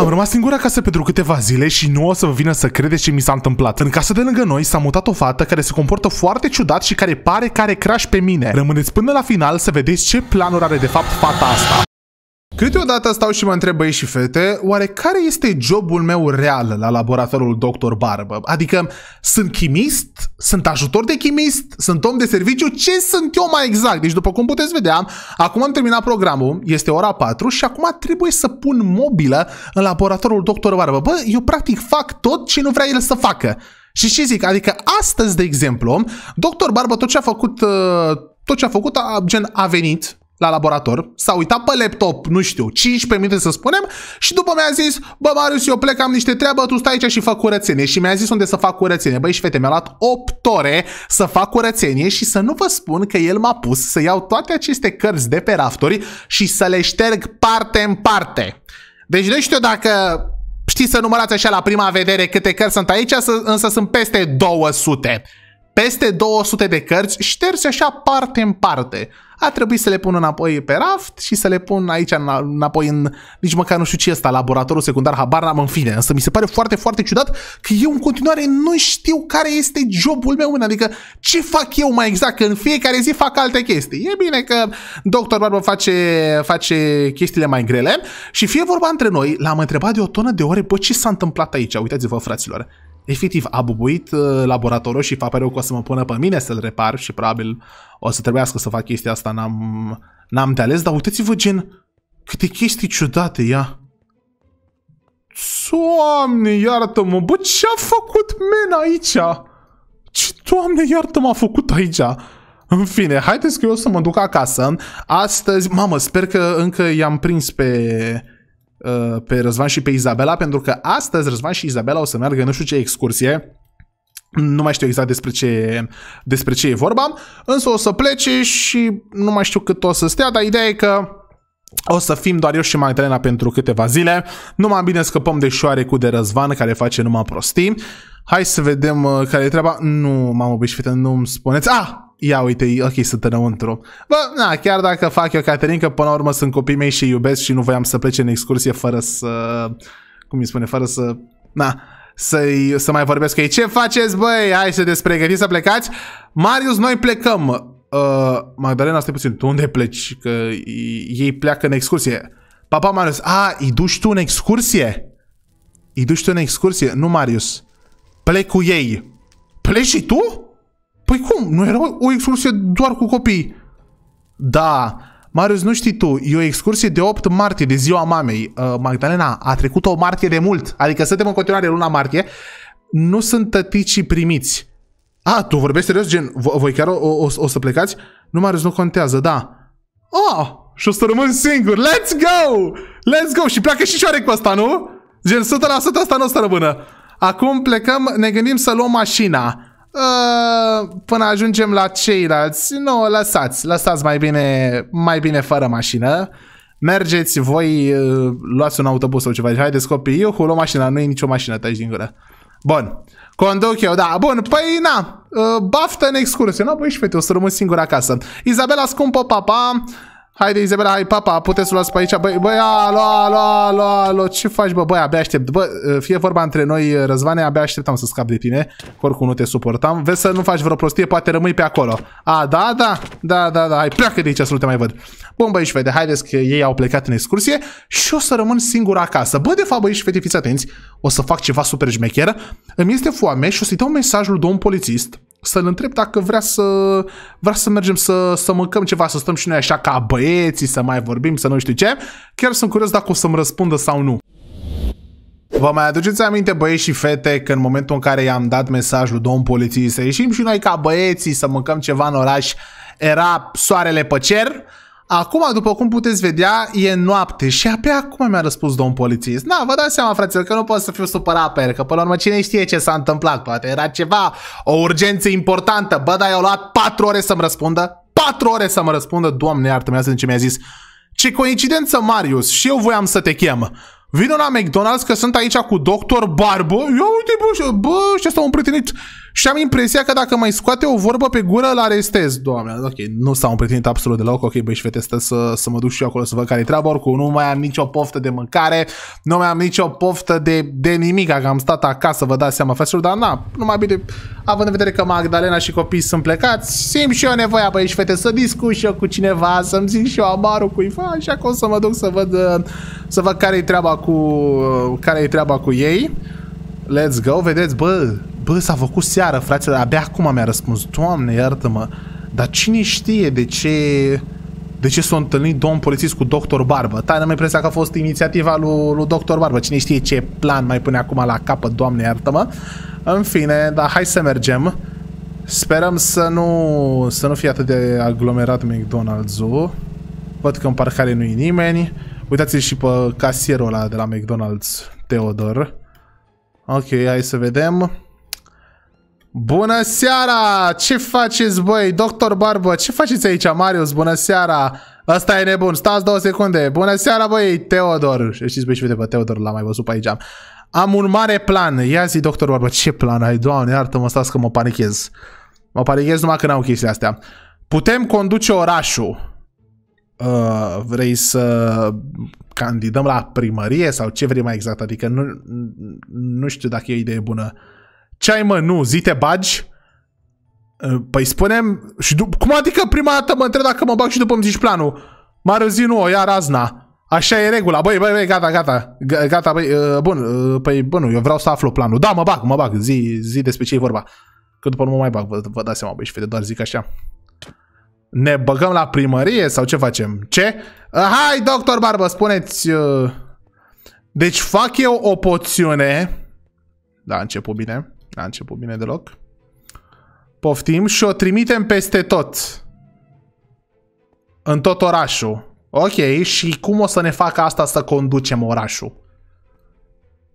Am rămas singur acasă pentru câteva zile și nu o să vă vină să credeți ce mi s-a întâmplat. În casa de lângă noi s-a mutat o fată care se comportă foarte ciudat și care pare care crash pe mine. Rămâneți până la final să vedeți ce planuri are de fapt fata asta. Câteodată stau și mă întreb băieți și fete, oare care este jobul meu real la laboratorul Dr. Barbă? Adică sunt chimist? Sunt ajutor de chimist? Sunt om de serviciu? Ce sunt eu mai exact? Deci după cum puteți vedea, acum am terminat programul, este ora 4 și acum trebuie să pun mobilă în laboratorul Dr. Barbă. Bă, eu practic fac tot ce nu vrea el să facă. Și ce zic? Adică astăzi, de exemplu, Dr. Barbă tot ce a făcut, uh, tot ce a făcut, a, gen, a venit, la laborator, s-a uitat pe laptop, nu știu, 15 minute să spunem, și după mi-a zis, bă, Marius, eu plec, am niște treabă, tu stai aici și fac curățenie. Și mi-a zis unde să fac curățenie. Băi, și fete, mi-a luat 8 ore să fac curățenie și să nu vă spun că el m-a pus să iau toate aceste cărți de pe rafturi și să le șterg parte în parte. Deci nu știu dacă știți să numărați așa la prima vedere câte cărți sunt aici, însă sunt peste 200. Peste 200 de cărți șterse așa parte în parte a trebuit să le pun înapoi pe raft și să le pun aici înapoi în, nici măcar nu știu ce ăsta, laboratorul secundar, habar n-am în fine. Însă mi se pare foarte, foarte ciudat că eu în continuare nu știu care este jobul meu, adică ce fac eu mai exact, că în fiecare zi fac alte chestii. E bine că doctor Barbă face, face chestiile mai grele și fie vorba între noi, l-am întrebat de o tonă de ore, bă, ce s-a întâmplat aici? Uitați-vă, fraților efectiv a bubuit uh, laboratorul și fa că o să mă pună pe mine să-l repar și probabil o să trebuiască să fac chestia asta, n-am, n-am de ales, dar uitați-vă gen câte chestii ciudate ia. Doamne, iartă-mă, bă, ce-a făcut men aici? Ce, doamne, iartă-mă, a făcut aici? În fine, haideți că eu o să mă duc acasă. Astăzi, mamă, sper că încă i-am prins pe Uh, pe Răzvan și pe Izabela, pentru că astăzi Răzvan și Izabela o să meargă nu știu ce excursie, nu mai știu exact despre ce, despre ce e vorba, însă o să plece și nu mai știu cât o să stea, dar ideea e că o să fim doar eu și Magdalena pentru câteva zile. Nu Numai bine scăpăm de șoare cu de Răzvan care face numai prostii. Hai să vedem uh, care e treaba. Nu m-am obișnuit, nu-mi spuneți. Ah! ia uite, ok, sunt înăuntru. Bă, na, chiar dacă fac eu Caterin, că până la urmă sunt copii mei și iubesc și nu voiam să plece în excursie fără să, cum îi spune, fără să, na, să, să mai vorbesc cu ei. Ce faceți, băi? Hai să despregătiți să plecați. Marius, noi plecăm. Uh, Magdalena, stai puțin, tu unde pleci? Că ei pleacă în excursie. Papa Marius, a, îi duci tu în excursie? Îi duci tu în excursie? Nu, Marius. Plec cu ei. Pleci și tu? Păi cum? Nu era o excursie doar cu copii? Da, Marius, nu știi tu, e o excursie de 8 martie, de ziua mamei. Uh, Magdalena, a trecut o martie de mult, adică suntem în continuare luna martie. Nu sunt tăticii primiți. A, tu vorbești serios, gen, voi chiar o, o, o să plecați? Nu, Marius, nu contează, da. Oh, și o să rămân singur, let's go! Let's go! Și pleacă și șoarecul asta, nu? Gen, 100% asta nu o să rămână. Acum plecăm, ne gândim să luăm mașina. Uh, până ajungem la ceilalți, nu, no, lăsați, lăsați mai bine, mai bine fără mașină. Mergeți voi, uh, luați un autobuz sau ceva, deci, haideți copii, eu luăm mașina, nu e nicio mașină, tăi din gură. Bun, conduc eu, da, bun, păi na, uh, baftă în excursie, nu, no, băi și fete, o să rămân singur acasă. Izabela scumpă, papa, pa, Haide, Izabela, hai, papa, puteți să luați pe aici. Băi, băi, alo, alo, alo, alo, ce faci, bă, băi, abia aștept. Bă, fie vorba între noi, Răzvane, abia așteptam să scap de tine. Oricum nu te suportam. Vezi să nu faci vreo prostie, poate rămâi pe acolo. A, da, da, da, da, da, hai, pleacă de aici să nu te mai văd. Bun, băi și fete, haideți că ei au plecat în excursie și o să rămân singur acasă. Bă, de fapt, băi și fete, fiți atenți, o să fac ceva super jmecheră. Îmi este foame și o să-i dau mesajul lui domn polițist să-l întreb dacă vrea să, vrea să mergem să, să mâncăm ceva, să stăm și noi așa ca băieții, să mai vorbim, să nu știu ce. Chiar sunt curios dacă o să-mi răspundă sau nu. Vă mai aduceți aminte, băieți și fete, că în momentul în care i-am dat mesajul domn poliției să ieșim și noi ca băieții să mâncăm ceva în oraș, era soarele pe cer, Acum, după cum puteți vedea, e noapte și abia acum mi-a răspuns domn polițist. Na, vă dați seama, fraților, că nu pot să fiu supărat pe el, că până la urmă cine știe ce s-a întâmplat, poate era ceva, o urgență importantă. Bă, dar i-au luat patru ore să-mi răspundă, patru ore să-mi răspundă, doamne iartă, mi ce mi-a zis. Ce coincidență, Marius, și eu voiam să te chem. Vino la McDonald's că sunt aici cu doctor Barbu. Eu uite, bă, bă și asta un prietenit. Și am impresia că dacă mai scoate o vorbă pe gură, îl arestez. Doamne, ok, nu s-au împretinit absolut deloc. Ok, băi și fete, stă să, să mă duc și eu acolo să văd care-i treaba. Oricum, nu mai am nicio poftă de mâncare, nu mai am nicio poftă de, de nimic. Dacă am stat acasă, vă dați seama, fraților, dar na, numai bine, având în vedere că Magdalena și copiii sunt plecați, simt și eu nevoia, băi și fete, să discut și eu cu cineva, să-mi zic și eu amarul cuiva, așa că o să mă duc să văd, să văd care-i treaba cu, care treaba cu ei. Let's go, vedeți, bă, Bă, s-a făcut seară, fraților, abia acum mi-a răspuns. Doamne, iartă-mă, dar cine știe de ce... De ce s-a întâlnit domn polițist cu doctor Barbă? Tare mai presa că a fost inițiativa lui, lui doctor Barbă. Cine știe ce plan mai pune acum la capăt, doamne iartă-mă. În fine, dar hai să mergem. Sperăm să nu, să nu fie atât de aglomerat McDonald's-ul. Văd că în parcare nu-i nimeni. Uitați-l și pe casierul ăla de la McDonald's, Theodor. Ok, hai să vedem. Bună seara! Ce faceți, băi? Doctor Barbă, ce faceți aici, Marius? Bună seara! Asta e nebun, stați două secunde. Bună seara, băi, Teodor. Știți, băi, și uite, bă, Teodor l-am mai văzut pe aici. Am un mare plan. Ia zi, doctor Barbă, ce plan ai? Doamne, iartă-mă, stați că mă panichez. Mă panichez numai când au chestiile astea. Putem conduce orașul. Uh, vrei să candidăm la primărie sau ce vrei mai exact? Adică nu, nu știu dacă e o idee bună. Ce ai mă, nu, zi te bagi? Ă, păi spunem, și după, cum adică prima dată mă întreb dacă mă bag și după îmi zici planul? M-a zi nu, o ia razna. Așa e regula. Băi, băi, băi, gata, gata. Gata, băi, ă, bun, ă, păi, bă, nu, eu vreau să aflu planul. Da, mă bag, mă bag, zi, zi despre ce e vorba. Că după nu mă mai bag, vă, vă dați seama, băi, și fete, doar zic așa. Ne băgăm la primărie sau ce facem? Ce? Hai, doctor Barbă, spuneți... Deci fac eu o poțiune... Da, a început bine. N-a început bine deloc. Poftim și o trimitem peste tot. În tot orașul. Ok, și cum o să ne facă asta să conducem orașul?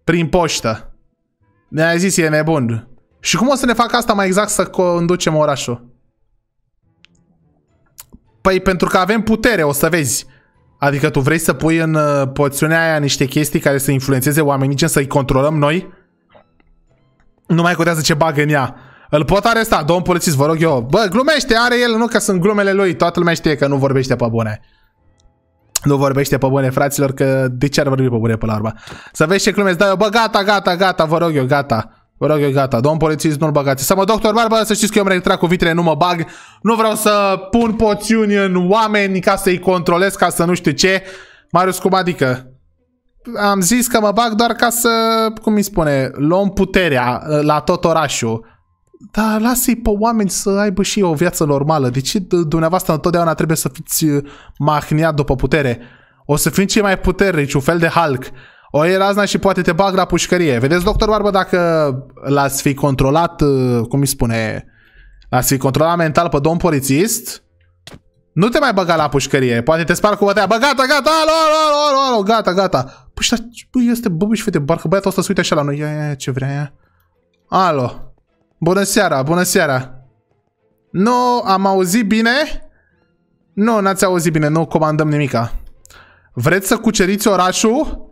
Prin poștă. Ne-a zis, e nebun. Și cum o să ne facă asta mai exact să conducem orașul? Păi pentru că avem putere, o să vezi. Adică tu vrei să pui în uh, poțiunea aia niște chestii care să influențeze oamenii, gen să-i controlăm noi? Nu mai contează ce bagă în ea. Îl pot aresta, domn polițist, vă rog eu. Bă, glumește, are el, nu că sunt glumele lui. Toată lumea știe că nu vorbește pe bune. Nu vorbește pe bune, fraților, că de ce ar vorbi pe bune pe la urmă? Să vezi ce glume dai eu. Bă, gata, gata, gata, vă rog eu, gata. Vă rog eu, gata. Domn polițist, nu-l băgați. Să mă, doctor Barba, să știți că eu reintrat cu vitre, nu mă bag. Nu vreau să pun poțiuni în oameni ca să-i controlez, ca să nu știu ce. Marius, cum adică? am zis că mă bag doar ca să, cum mi spune, luăm puterea uh, la tot orașul. Dar lasă-i pe oameni să aibă și o viață normală. De ce dumneavoastră întotdeauna trebuie să fiți uh, mahniat după putere? O să fim cei mai puternici, un fel de Hulk. O e razna și poate te bag la pușcărie. Vedeți, doctor Barbă, dacă l-ați fi controlat, uh, cum mi spune, l-ați fi controlat mental pe domn polițist, nu te mai băga la pușcărie. Poate te spar cu bătea. Bă, gata, gata, alo, alo, alo, alo, gata, gata. Păi, dar, bă, este bă, și fete, barcă băiatul ăsta se uite așa la noi. Ia, ia, ce vrea ea. Alo. Bună seara, bună seara. Nu, am auzit bine? Nu, n-ați auzit bine, nu comandăm nimica. Vreți să cuceriți orașul?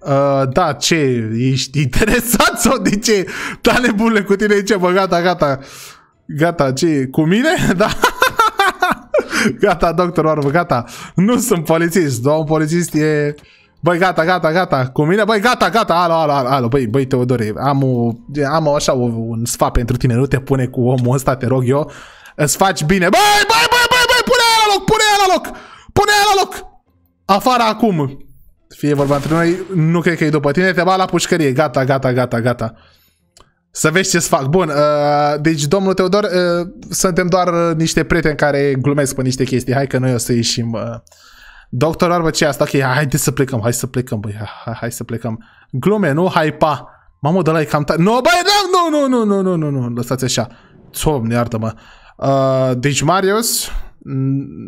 Uh, da, ce? Ești interesat sau de ce? Da, nebunule, cu tine e ce? Bă, gata, gata. Gata, ce? Cu mine? Da. Gata, doctor Orbă, gata. Nu sunt polițist. Domn polițist e... Băi, gata, gata, gata. Cu mine? Băi, gata, gata. Alo, alo, alo. alo. Băi, băi, Teodore, am, o, am așa o, un sfat pentru tine. Nu te pune cu omul ăsta, te rog eu. Îți faci bine. Băi, băi, băi, băi, băi, pune la loc, pune la loc. Pune la loc. Afară acum. Fie vorba între noi, nu cred că e după tine, te va la pușcărie. Gata, gata, gata, gata. Să vezi ce-ți fac. Bun, uh, deci domnul Teodor, uh, suntem doar uh, niște prieteni care glumesc pe niște chestii. Hai că noi o să ieșim. Uh. Doctor Arba, ce asta? Ok, haide să plecăm, hai să plecăm, băi, hai, hai să plecăm. Glume, nu? Hai, pa! Mamă, de la e cam tare. Nu, no, băi, nu, nu, nu, nu, nu, nu, nu, nu, lăsați așa. Doamne, iartă-mă. Uh, deci Marius,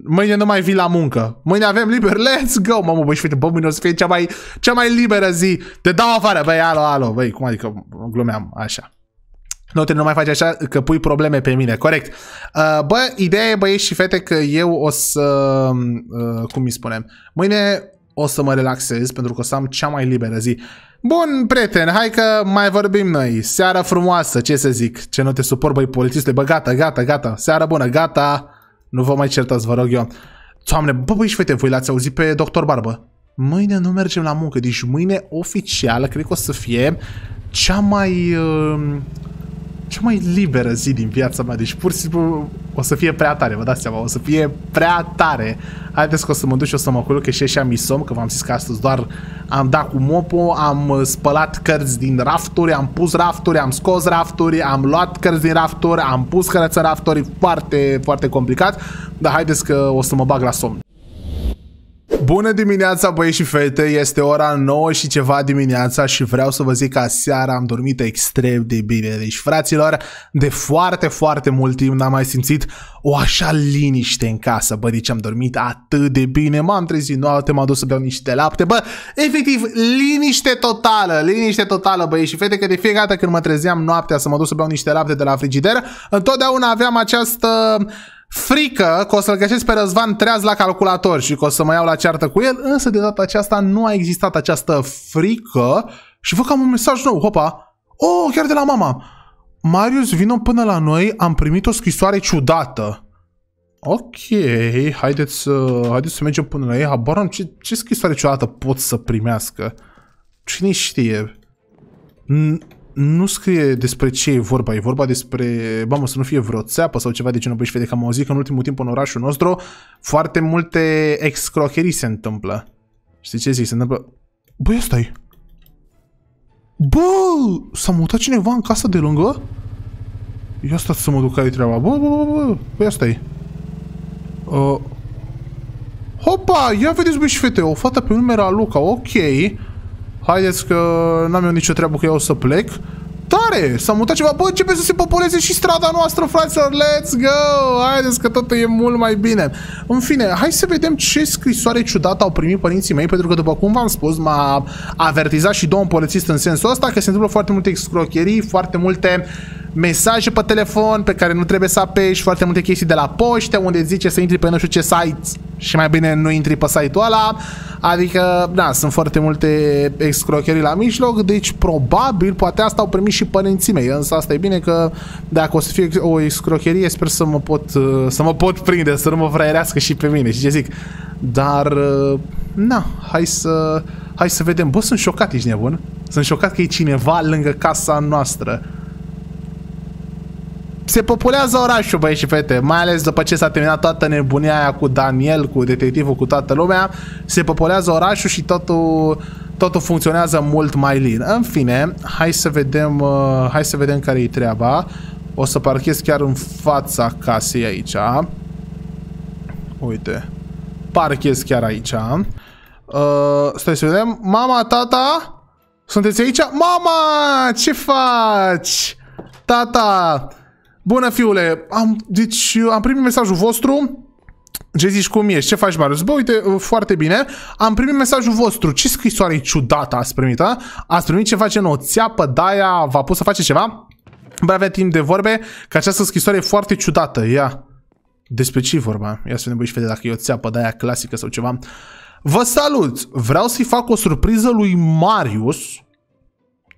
mâine nu mai vii la muncă. Mâine avem liber, let's go! Mamă, băi, și uite, bă, mâine o să fie cea mai, cea mai liberă zi. Te dau afară, băi, alo, alo, băi, cum adică glumeam, așa. Nu te nu mai faci așa că pui probleme pe mine, corect. Uh, bă, ideea e, băieți și fete, că eu o să, uh, cum mi spunem, mâine o să mă relaxez pentru că o să am cea mai liberă zi. Bun, prieten, hai că mai vorbim noi. Seara frumoasă, ce să zic, ce nu te suport, băi, polițistule, bă, gata, gata, gata, seara bună, gata. Nu vă mai certați, vă rog eu. Doamne, bă, băi și fete, voi l-ați auzit pe doctor Barbă. Mâine nu mergem la muncă, deci mâine oficial cred că o să fie cea mai... Uh, cea mai liberă zi din viața mea, deci pur și simplu o să fie prea tare, vă dați seama, o să fie prea tare. Haideți că o să mă duc și o să mă culc, că și așa mi som, că v-am zis că astăzi doar am dat cu mopo, am uh, spălat cărți din rafturi, am pus rafturi, am scos rafturi, am luat cărți din rafturi, am pus cărți în rafturi, foarte, foarte complicat, dar haideți că o să mă bag la somn. Bună dimineața băieți și fete, este ora 9 și ceva dimineața și vreau să vă zic că seara am dormit extrem de bine. Deci fraților, de foarte, foarte mult timp n-am mai simțit o așa liniște în casă. Bă, deci am dormit atât de bine, m-am trezit noapte, m-am dus să beau niște lapte. Bă, efectiv, liniște totală, liniște totală băieți și fete, că de fiecare dată când mă trezeam noaptea să mă duc să beau niște lapte de la frigider, întotdeauna aveam această... Uh, frică că o să-l găsesc pe Răzvan treaz la calculator și că o să mă iau la ceartă cu el, însă de data aceasta nu a existat această frică și văd că am un mesaj nou, hopa, oh, chiar de la mama. Marius, vină până la noi, am primit o scrisoare ciudată. Ok, haideți să, haideți să mergem până la ei, habar am ce, ce scrisoare ciudată pot să primească. Cine știe? N nu scrie despre ce e vorba, e vorba despre, mamă, să nu fie vreo țeapă sau ceva de genul, băi, și vede că am auzit că în ultimul timp în orașul nostru foarte multe excrocherii se întâmplă. Știi ce zic? Se întâmplă... Băi, asta -i. Bă, s-a mutat cineva în casa de lângă? Ia stați să mă duc care-i treaba. Bă, bă, bă, bă, bă, asta e. Uh... Hopa, ia vedeți, băi și fete, o fată pe nume Luca. ok. Haideți că n-am eu nicio treabă că eu o să plec. Tare! S-a mutat ceva. Bă, începe să se populeze și strada noastră, fraților. Let's go! Haideți că totul e mult mai bine. În fine, hai să vedem ce scrisoare ciudată au primit părinții mei, pentru că, după cum v-am spus, m-a avertizat și domnul polițist în sensul ăsta că se întâmplă foarte multe excrocherii, foarte multe uh, mesaje pe telefon pe care nu trebuie să apeși, foarte multe chestii de la poște, unde zice să intri pe nu știu ce site și mai bine nu intri pe site-ul ăla. Adică, da, sunt foarte multe excrocherii la mijloc, deci probabil poate asta au primit și părinții mei, însă asta e bine că dacă o să fie o excrocherie, sper să mă pot, uh, să mă pot prinde, să nu mă fraierească și pe mine și ce zic. Dar, uh, na, hai să, hai să vedem. Bă, sunt șocat, ești nebun? Sunt șocat că e cineva lângă casa noastră se populează orașul, băi și fete, mai ales după ce s-a terminat toată nebunia aia cu Daniel, cu detectivul, cu toată lumea, se populează orașul și totul, totul funcționează mult mai lin. În fine, hai să vedem, uh, hai să vedem care e treaba. O să parchez chiar în fața casei aici. Uite, parchez chiar aici. Uh, stai să vedem. Mama, tata, sunteți aici? Mama, ce faci? Tata, Bună, fiule! Am, deci, am primit mesajul vostru. Ce zici, cum ești? Ce faci, Marius? Bă, uite, uh, foarte bine. Am primit mesajul vostru. Ce scrisoare ciudată ați primit, a? Ați primit ce face nouă? țeapă daia, V-a pus să face ceva? Bă, avea timp de vorbe, că această scrisoare e foarte ciudată. Ia, despre ce vorba? Ia să ne băi și vede dacă e o țeapă daia clasică sau ceva. Vă salut! Vreau să-i fac o surpriză lui Marius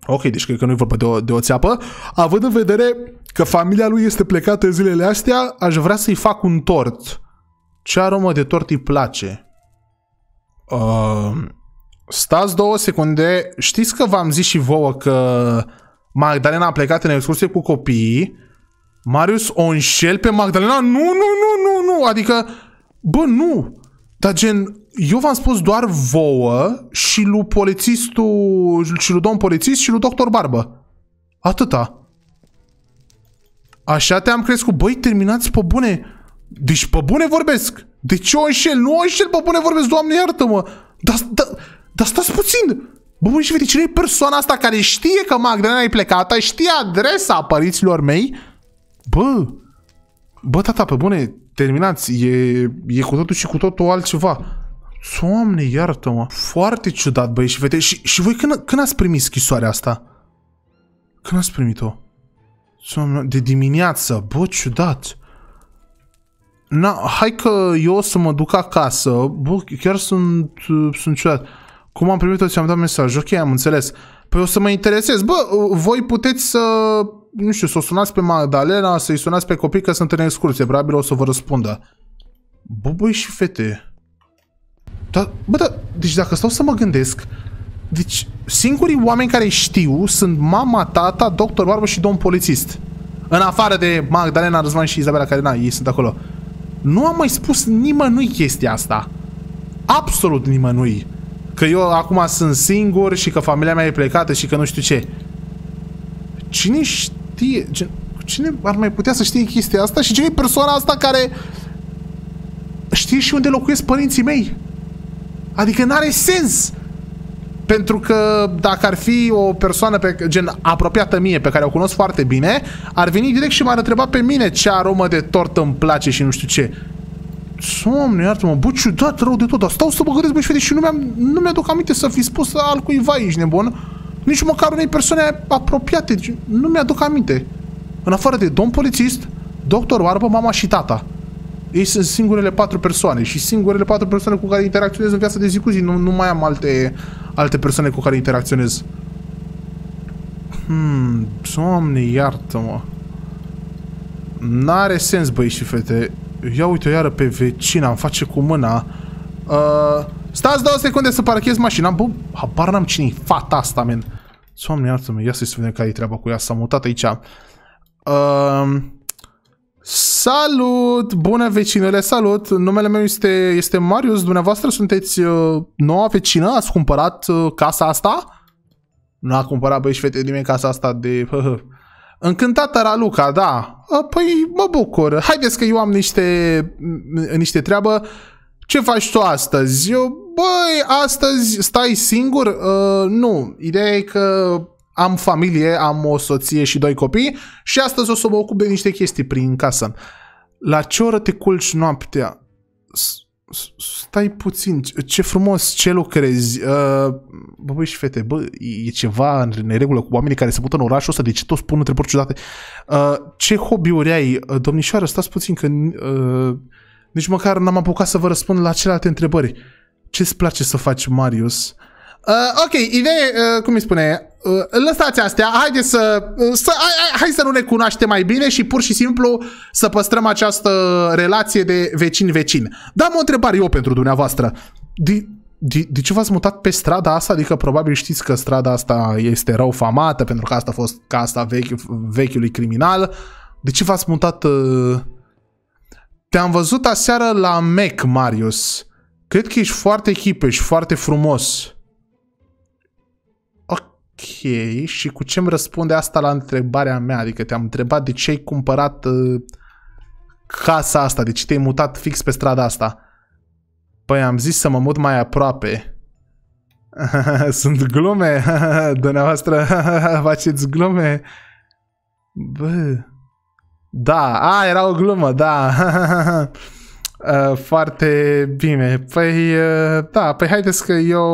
Ok, deci cred că nu e vorba de o, de o țeapă. Având în vedere că familia lui este plecată zilele astea, aș vrea să-i fac un tort. Ce aromă de tort îi place? Uh, stați două secunde. Știți că v-am zis și vouă că Magdalena a plecat în excursie cu copiii. Marius o înșel pe Magdalena? Nu, nu, nu, nu, nu. Adică, bă, nu. Dar gen, eu v-am spus doar vouă și lui polițistul, și lui domn polițist și lui doctor Barbă. Atâta. Așa te-am crescut. Băi, terminați pe bune. Deci pe bune vorbesc. De ce o înșel? Nu o înșel, pe bune vorbesc, doamne iartă-mă. Dar da, da, stați puțin. Bă, bă, și vede, cine e persoana asta care știe că Magdalena e plecată, știe adresa părinților mei? Bă, bă, tata, pe bune, terminați, e, e cu totul și cu totul altceva. Doamne, iartă-mă. Foarte ciudat, băi, și fete. Și, și voi când, când ați primit scrisoarea asta? Când ați primit-o? Soamne, de dimineață. Bă, ciudat. Na, hai că eu o să mă duc acasă. Bă, chiar sunt, sunt ciudat. Cum am primit-o, ți-am dat mesaj. Ok, am înțeles. Păi o să mă interesez. Bă, voi puteți să... Nu știu, să o sunați pe Magdalena, să-i sunați pe copii că sunt în excursie. Probabil o să vă răspundă. Bă, băi și fete... Da, bă, da, deci dacă stau să mă gândesc, deci singurii oameni care știu sunt mama, tata, doctor Barbă și domn polițist. În afară de Magdalena Răzvan și Izabela care, na, ei sunt acolo. Nu am mai spus nimănui chestia asta. Absolut nimănui. Că eu acum sunt singur și că familia mea e plecată și că nu știu ce. Cine știe... Cine ar mai putea să știe chestia asta și cine e persoana asta care știe și unde locuiesc părinții mei? Adică n-are sens! Pentru că dacă ar fi o persoană pe, gen apropiată mie, pe care o cunosc foarte bine, ar veni direct și m-ar întreba pe mine ce aromă de tort îmi place și nu știu ce. Somne, iartă-mă, bă, ciudat rău de tot, dar stau să mă gândesc, bă, și, și nu, mi-am, nu mi-aduc aminte să fi spus al cuiva, aici, nebun. Nici măcar unei persoane apropiate, deci nu mi-aduc aminte. În afară de domn polițist, doctor oarbă, mama și tata ei sunt singurele patru persoane și singurele patru persoane cu care interacționez în viața de zi cu zi. Nu, nu mai am alte, alte persoane cu care interacționez. Hmm, doamne, iartă-mă. N-are sens, băi și fete. Ia uite-o iară pe vecina, îmi face cu mâna. Uh, stați două secunde să parchez mașina. Bă, habar n-am cine fata asta, men. Doamne, iartă-mă, ia să-i spunem care-i treaba cu ea. S-a mutat aici. Uh, Salut! Bună vecinele, salut! Numele meu este, este Marius, dumneavoastră sunteți uh, noua vecină? Ați cumpărat uh, casa asta? Nu a cumpărat băi și fete nimeni casa asta de... Încântată Raluca, da. Uh, păi mă bucur. Haideți că eu am niște, mm, niște treabă. Ce faci tu astăzi? Eu, băi, astăzi stai singur? Uh, nu, ideea e că am familie, am o soție și doi copii și astăzi o să mă ocup de niște chestii prin casă. La ce oră te culci noaptea? Stai puțin, ce frumos, ce lucrezi? Uh, bă, băi și fete, bă, e ceva în neregulă cu oamenii care se mută în orașul ăsta, de ce toți pun întrebări ciudate? Uh, ce hobby-uri ai? Uh, domnișoară, stați puțin că nici măcar n-am apucat să vă răspund la celelalte întrebări. Ce-ți place să faci, Marius? Uh, ok, ideea, uh, cum îi spune, Uh, lăsați astea, haideți să, uh, să hai, hai să nu ne cunoaștem mai bine și pur și simplu să păstrăm această relație de vecin-vecin. Dar am o întrebare eu pentru dumneavoastră. De, de, de ce v-ați mutat pe strada asta? Adică probabil știți că strada asta este rău famată pentru că asta a fost casa vechi, vechiului criminal. De ce v-ați mutat... Uh, te-am văzut aseară la Mac, Marius. Cred că ești foarte hip, și foarte frumos și cu ce îmi răspunde asta la întrebarea mea? Adică te-am întrebat de ce ai cumpărat uh, casa asta, de ce te-ai mutat fix pe strada asta? Păi am zis să mă mut mai aproape. Sunt glume, dumneavoastră faceți glume. Bă. Da, a, era o glumă, da. Uh, foarte bine. Păi, uh, da, păi haideți că eu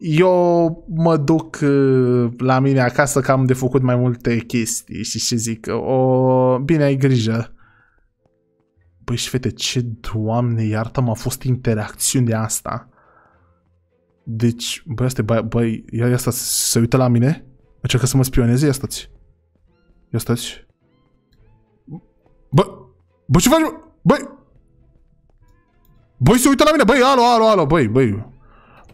eu mă duc uh, la mine acasă că am de făcut mai multe chestii și ce zic, o, bine, ai grijă. Băi și fete, ce doamne iartă m-a fost interacțiunea asta. Deci, băi, asta, băi, băi, ia stați, se uită la mine? Încearcă deci, să mă spioneze, ia stați. Ia stați. Bă, bă, ce faci, băi? Băi, se uită la mine, băi, alo, alo, alo, băi, băi.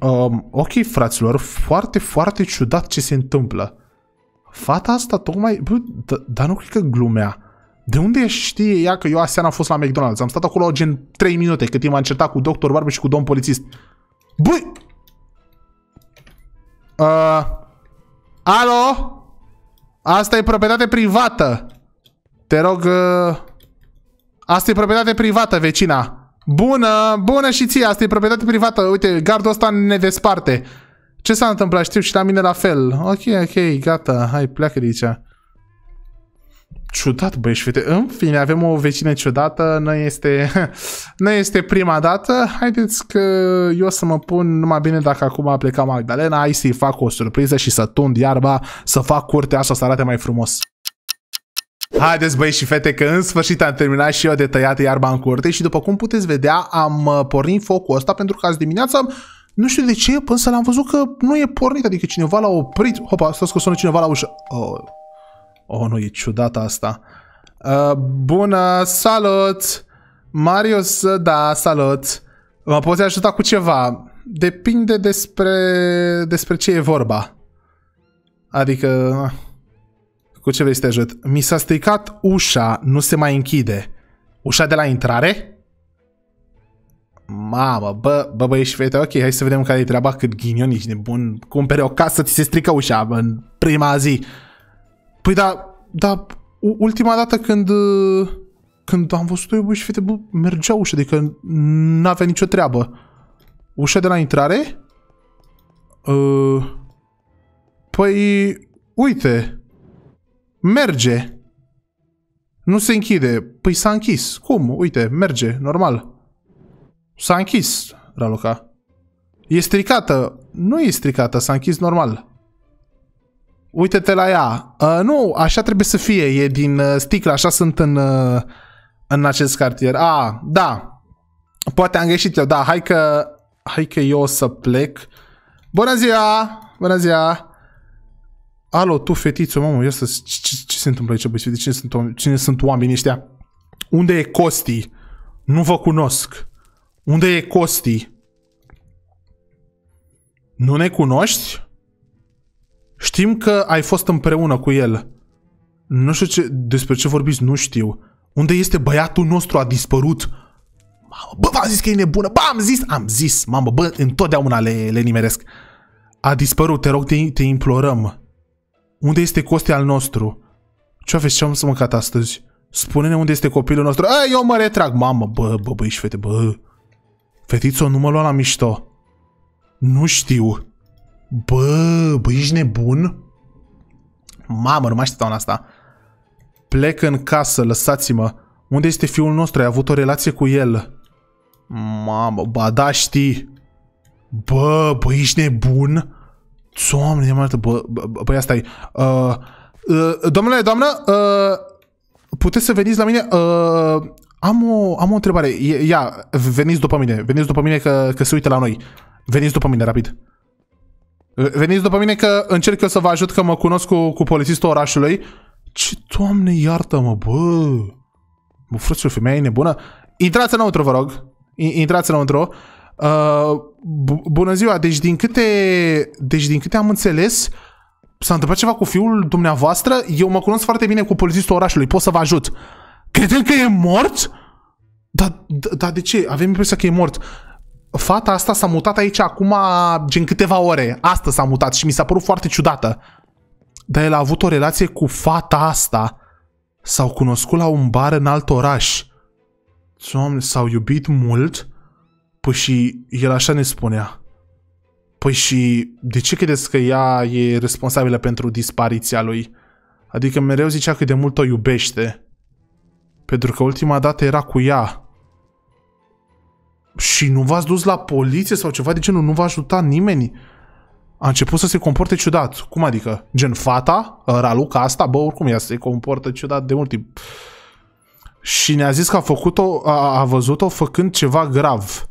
Um, ok, fraților, foarte, foarte ciudat ce se întâmplă. Fata asta tocmai... Bă, dar nu cred că glumea. De unde știe ea că eu aseară am fost la McDonald's? Am stat acolo gen 3 minute cât timp am certat cu doctor Barbu și cu domn polițist. Băi! Uh, alo? Asta e proprietate privată. Te rog... Uh, asta e proprietate privată, vecina. Bună, bună și ție, asta e proprietate privată. Uite, gardul ăsta ne desparte. Ce s-a întâmplat? Știu și la mine la fel. Ok, ok, gata, hai, pleacă de aici. Ciudat, băieți fete. În fine, avem o vecină ciudată, nu este, nu este prima dată. Haideți că eu să mă pun numai bine dacă acum a plecat Magdalena, hai să-i fac o surpriză și să tund iarba, să fac curtea asta să arate mai frumos. Haideți băi și fete că în sfârșit am terminat și eu de tăiat iarba în curte și după cum puteți vedea am uh, pornit focul ăsta pentru că azi dimineața nu știu de ce, să l-am văzut că nu e pornit, adică cineva l-a oprit. Hopa, stați că sună cineva la ușă. Oh, oh nu, e ciudată asta. Uh, bună, salut! Marius, da, salut! Mă poți ajuta cu ceva? Depinde despre, despre ce e vorba. Adică... Cu ce vrei să te ajut? Mi s-a stricat ușa, nu se mai închide. Ușa de la intrare? Mamă, bă, bă bă, ești fete, ok, hai să vedem care e treaba, cât ghinion ești nebun. Cumpere o casă, ți se strică ușa bă, în prima zi. Păi da, da, ultima dată când, când am văzut eu, bă, ești fete, bă, mergea ușa, adică n-avea nicio treabă. Ușa de la intrare? Uh, păi, uite, Merge. Nu se închide. Păi s-a închis. Cum? Uite, merge, normal. S-a închis, Raluca. E stricată. Nu e stricată, s-a închis normal. Uite-te la ea. Uh, nu, așa trebuie să fie. E din uh, sticlă, așa sunt în, uh, în acest cartier. A, ah, da. Poate am greșit eu, da. Hai că, hai că eu o să plec. Bună ziua! Bună ziua! Alo, tu fetiță, mamă, ia să... Ce, ce, ce se întâmplă aici, băi, cine sunt, cine sunt oamenii ăștia? Unde e Costi? Nu vă cunosc. Unde e Costi? Nu ne cunoști? Știm că ai fost împreună cu el. Nu știu ce, despre ce vorbiți, nu știu. Unde este băiatul nostru? A dispărut. Mamă, bă, v-am zis că e nebună. Bă, am zis, am zis, mamă, bă, întotdeauna le, le nimeresc. A dispărut, te rog, te, te implorăm. Unde este Coste al nostru? Ce aveți? Ce am să mâncat astăzi? Spune-ne unde este copilul nostru. Ai, eu mă retrag. Mamă, bă, bă, și fete, bă. Fetițo, nu mă lua la mișto. Nu știu. Bă, bă, ești nebun? Mamă, nu mai știu asta. Plec în casă, lăsați-mă. Unde este fiul nostru? Ai avut o relație cu el. Mamă, ba da, știi. Bă, bă, ești nebun? Doamne, mă bă, bă, bă, bă, asta e. Uh, uh, domnule, doamnă, uh, puteți să veniți la mine? Uh, am, o, am o întrebare. Ia, veniți după mine. Veniți după mine că, că se uită la noi. Veniți după mine, rapid. Veniți după mine că încerc eu să vă ajut, că mă cunosc cu, cu polițistul orașului. Ce, doamne, iartă-mă, bă! Mă, frățiu, femeia e nebună. Intrați înăuntru, vă rog. Intrați înăuntru. Uh, Uh, bună ziua, deci din câte, deci din câte am înțeles, s-a întâmplat ceva cu fiul dumneavoastră? Eu mă cunosc foarte bine cu polițistul orașului, pot să vă ajut. Credeți că e mort? Dar da, da, de ce? Avem impresia că e mort. Fata asta s-a mutat aici acum gen câteva ore. Asta s-a mutat și mi s-a părut foarte ciudată. Dar el a avut o relație cu fata asta. S-au cunoscut la un bar în alt oraș. Doamne, s-au iubit mult Păi și el așa ne spunea. Păi și de ce credeți că ea e responsabilă pentru dispariția lui? Adică mereu zicea că de mult o iubește. Pentru că ultima dată era cu ea. Și nu v-ați dus la poliție sau ceva de genul? Nu v-a ajutat nimeni? A început să se comporte ciudat. Cum adică? Gen fata? Raluca asta? Bă, oricum ea se comportă ciudat de mult timp. Și ne-a zis că a făcut-o, a, a văzut-o făcând ceva grav.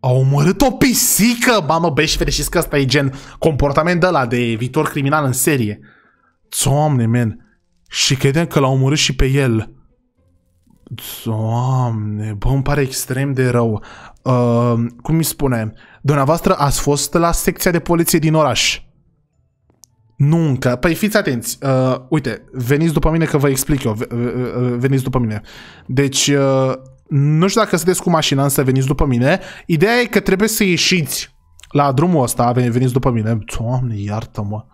Au omorât o pisică! Mamă, băi, și vede, că ăsta e gen comportament de la de viitor criminal în serie. Doamne, men! Și credeam că l-au omorât și pe el. Doamne, bă, îmi pare extrem de rău. Uh, cum mi spune? Dumneavoastră ați fost la secția de poliție din oraș. Nu încă. Păi fiți atenți. Uh, uite, veniți după mine că vă explic eu. Veniți după mine. Deci... Uh, nu știu dacă sunteți cu mașina, însă veniți după mine. Ideea e că trebuie să ieșiți la drumul ăsta, veniți după mine. Doamne, iartă-mă.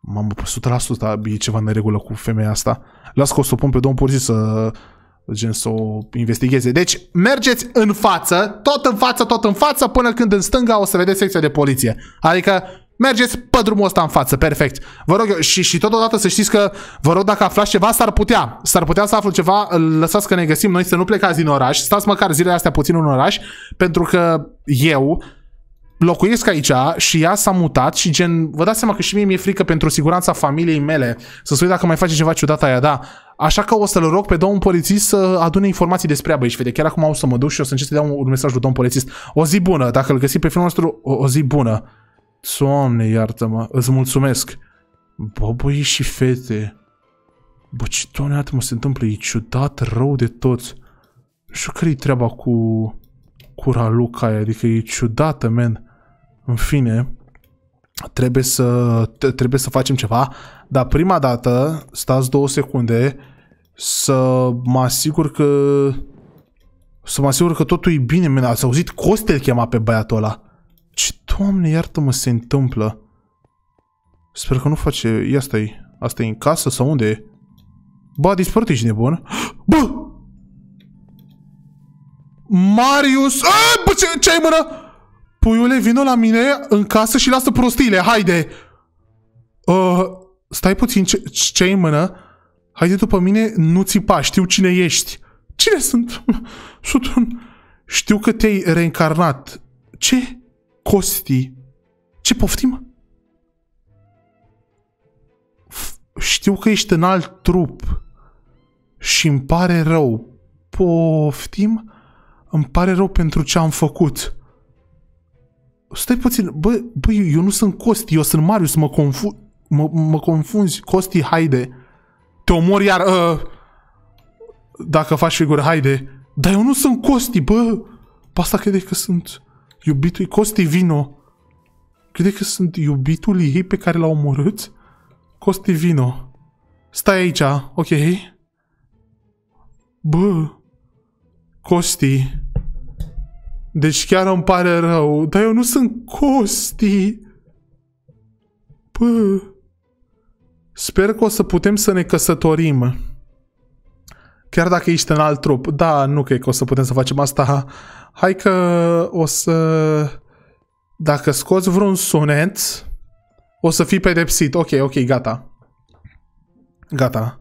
Mamă, la asta, e ceva în regulă cu femeia asta. Las că o să o pun pe domn pur să gen să o investigheze. Deci, mergeți în față, tot în față, tot în față, până când în stânga o să vedeți secția de poliție. Adică, Mergeți pe drumul ăsta în față, perfect. Vă rog, și, și totodată să știți că, vă rog, dacă aflați ceva, s-ar putea. S-ar putea să aflu ceva, lăsați că ne găsim noi, să nu plecați din oraș, stați măcar zilele astea puțin în oraș, pentru că eu locuiesc aici și ea s-a mutat și gen, vă dați seama că și mie mi-e frică pentru siguranța familiei mele, să spui dacă mai face ceva ciudat aia, da. Așa că o să-l rog pe domnul polițist să adune informații despre ea, vede, Chiar acum o să mă duc și o să încerc să dau un mesaj lui domnul polițist. O zi bună, dacă îl găsi pe filmul nostru, o, o zi bună. Soamne, iartă-mă, îți mulțumesc. Bă, băie și fete. Bă, ce doamne, iartă mă, se întâmplă, e ciudat rău de tot. Nu știu care-i treaba cu, cu Raluca aia, adică e ciudată, men. În fine, trebuie să, trebuie să facem ceva, dar prima dată, stați două secunde, să mă asigur că să mă asigur că totul e bine, men. Ați auzit? Costel chema pe băiatul ăla. Ce, doamne, iartă-mă, se întâmplă? Sper că nu face... Ia stai. Asta e în casă sau unde e? Ba, dispărut, ești nebun. Bă! Marius! A, bă, ce, ce ai mână? Puiule, vină la mine în casă și lasă prostiile, haide! A, uh, stai puțin, ce, ce ai mână? Haide după mine, nu țipa, știu cine ești. Cine sunt? Sunt un... Știu că te-ai reîncarnat. Ce? Costi. Ce poftim? Știu că ești în alt trup și îmi pare rău. Poftim? Îmi pare rău pentru ce am făcut. Stai puțin, bă, bă eu nu sunt Costi, eu sunt Marius, mă, confu- mă, mă confunzi. Costi, haide. Te omor iar... Uh, dacă faci figură, haide. Dar eu nu sunt Costi, bă! Pasta asta crede că sunt... Iubitul Costi Vino. Crede că sunt iubitul ei pe care l-a omorât? Costi Vino. Stai aici, ok? Bă. Costi. Deci chiar îmi pare rău, dar eu nu sunt Costi. Bă. Sper că o să putem să ne căsătorim chiar dacă ești în alt trup, da, nu cred că o să putem să facem asta, hai că o să... Dacă scoți vreun sunet, o să fii pedepsit. Ok, ok, gata. Gata.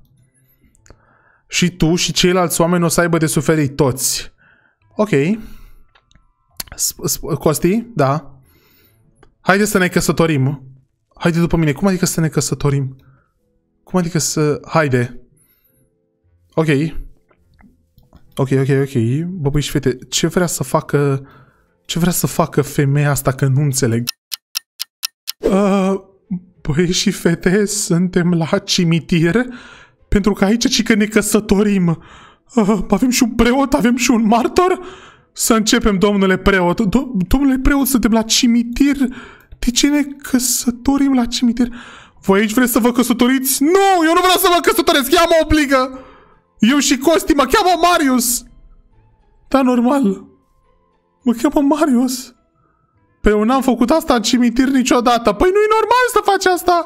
Și tu și ceilalți oameni o să aibă de suferit toți. Ok. Costi? Da. Haide să ne căsătorim. Haide după mine. Cum adică să ne căsătorim? Cum adică să... Haide. Ok. Ok, ok, ok. Bă, băi și fete, ce vrea să facă... Ce vrea să facă femeia asta că nu înțeleg? Uh, băi și fete, suntem la cimitir pentru că aici ci că ne căsătorim. Uh, avem și un preot, avem și un martor? Să începem, domnule preot. Do- domnule preot, suntem la cimitir. De ce ne căsătorim la cimitir? Voi aici vreți să vă căsătoriți? Nu, eu nu vreau să vă căsătoresc, ea mă obligă! Eu și Costi, mă cheamă Marius! Da, normal. Mă cheamă Marius. Pe eu n-am făcut asta în cimitir niciodată. Păi nu-i normal să faci asta!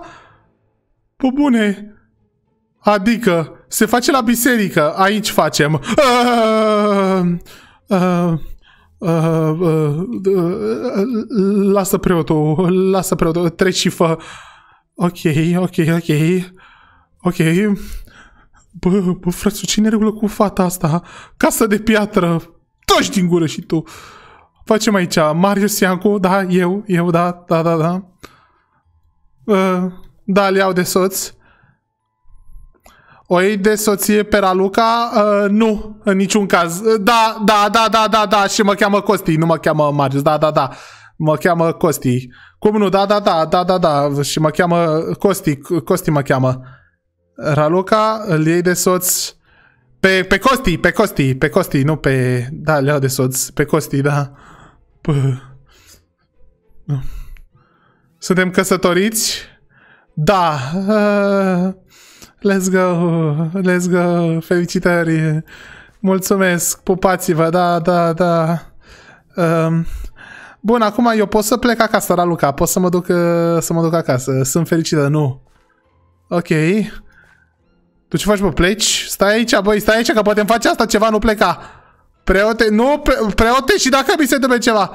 Pă bune! Adică, se face la biserică. Aici facem. Uh, uh, uh, lasă preotul, lasă preotul, treci și fă. Ok, ok, ok. Ok. Bă, bă, frățu, ce regulă cu fata asta? Casă de piatră! Toși din gură și tu! Facem aici, Marius Iancu, da, eu, eu, da, da, da, da. da, le iau de soț. O iei de soție pe Raluca? nu, în niciun caz. Da, da, da, da, da, da, și mă cheamă Costi, nu mă cheamă Marius, da, da, da. Mă cheamă Costi. Cum nu? Da, da, da, da, da, da. Și mă cheamă Costi, Costi mă cheamă. Raluca, îl iei de soț pe, pe Costi, pe Costi, pe Costi, nu pe... Da, le iau de soț, pe Costi, da. Pă. Suntem căsătoriți? Da. Uh, let's go, let's go, felicitări. Mulțumesc, pupați-vă, da, da, da. Um, uh, bun, acum eu pot să plec acasă, Raluca, pot să mă duc, eh, să mă duc acasă. Sunt fericită, nu. Ok. Tu ce faci, bă? Pleci? Stai aici, băi, stai aici, că poate îmi face asta ceva, nu pleca. Preote, nu, pre, preote și dacă mi se întâmplă ceva.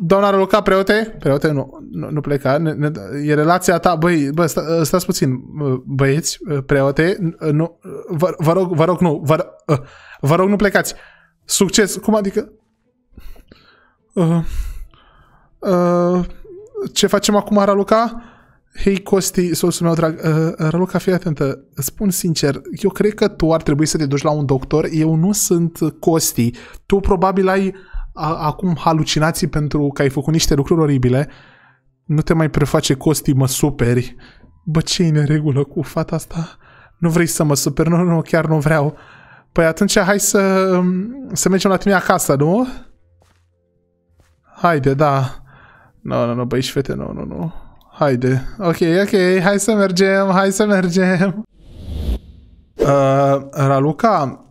Doamna Luca, preote? Preote, nu, nu, nu pleca. Ne, ne, e relația ta, băi, bă, sta, stați puțin, băieți, preote, nu, vă, vă rog, vă rog, nu, vă, vă rog, nu plecați. Succes, cum adică? Uh, uh, ce facem acum, Raluca? Hei Costi, soțul meu drag, uh, uh Raluca, fii atentă, spun sincer, eu cred că tu ar trebui să te duci la un doctor, eu nu sunt Costi, tu probabil ai a, acum halucinații pentru că ai făcut niște lucruri oribile, nu te mai preface Costi, mă superi. Bă, ce în regulă cu fata asta? Nu vrei să mă super, nu, nu, chiar nu vreau. Păi atunci hai să, um, să mergem la tine acasă, nu? Haide, da. Nu, no, nu, no, nu, no, și fete, nu, nu, nu haide. Ok, ok, hai să mergem, hai să mergem. Uh, Raluca,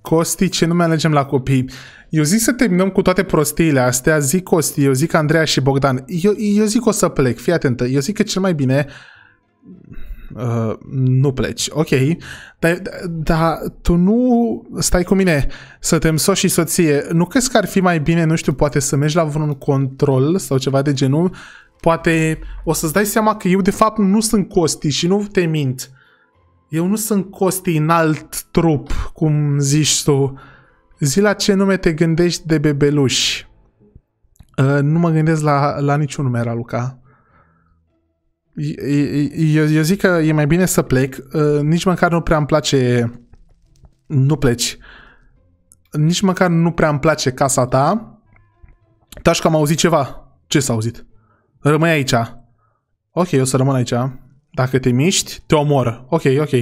Costi, ce nu mai alegem la copii? Eu zic să terminăm cu toate prostiile astea, zic Costi, eu zic Andreea și Bogdan. Eu, eu zic o să plec, fii atentă. Eu zic că cel mai bine... Uh, nu pleci, ok, dar da, da, tu nu stai cu mine să te so și soție, nu crezi că ar fi mai bine, nu știu, poate să mergi la vreun control sau ceva de genul Poate o să-ți dai seama că eu de fapt nu sunt Costi și nu te mint. Eu nu sunt Costi în alt trup, cum zici tu. Zi la ce nume te gândești de bebeluși. Uh, nu mă gândesc la, la niciun nume, Raluca. Eu, eu zic că e mai bine să plec. Uh, nici măcar nu prea îmi place... Nu pleci. Nici măcar nu prea îmi place casa ta. Tașca am auzit ceva. Ce s-a auzit? Rămâi aici. Ok, o să rămân aici. Dacă te miști, te omor. Ok, ok.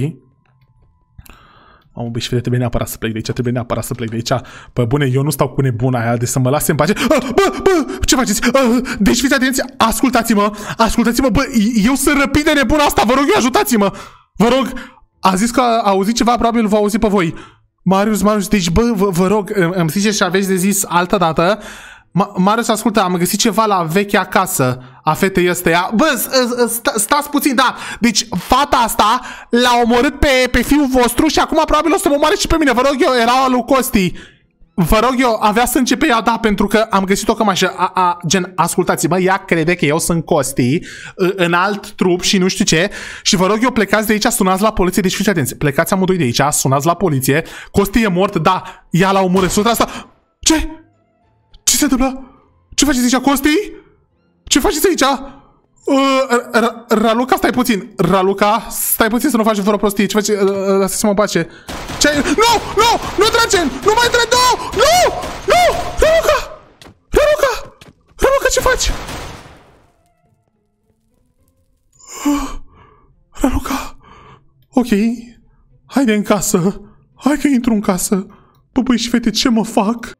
Mamă, băi, fete, trebuie neapărat să plec de aici, trebuie neapărat să plec de aici. Păi bune, eu nu stau cu nebuna aia, de să mă lase în pace. A, ah, bă, bă, ce faceți? A, ah, deci fiți atenți, ascultați-mă, ascultați-mă, bă, eu sunt răpit de nebuna asta, vă rog ajutați-mă. Vă rog, a zis că a auzit ceva, probabil v-a auzit pe voi. Marius, Marius, deci bă, vă, vă rog, îmi ziceți și aveți de zis altă dată, Ma- Marius, ascultă, am găsit ceva la vechea casă a fetei ăsteia. Bă, sta, stați puțin, da. Deci fata asta l-a omorât pe, pe fiul vostru și acum probabil o să mă omoare și pe mine. Vă rog eu, era al lui Costi. Vă rog eu, avea să începe ea, da, pentru că am găsit-o cămașă. A, a, gen, ascultați-mă, ea crede că eu sunt Costi ă, în alt trup și nu știu ce. Și vă rog eu, plecați de aici, sunați la poliție. Deci fiți atenți, plecați amândoi de aici, sunați la poliție. Costi e mort, da, ea l-a omorât. Sutra asta... Ce? Ce se întâmplă? Ce faceți aici, Costi? Ce faceți aici? Uh, Raluca, stai puțin. Raluca, stai puțin să nu faci vreo prostie. Ce faci? Uh, uh, Lasă să mă pace. Ce Nu! Nu! Nu tragem! Nu mai trage! Nu! Nu! Nu! Raluca! Raluca! Raluca, ce faci? Raluca... Ok, haide în casă. Hai că intru în casă. Păi și fete, ce mă fac?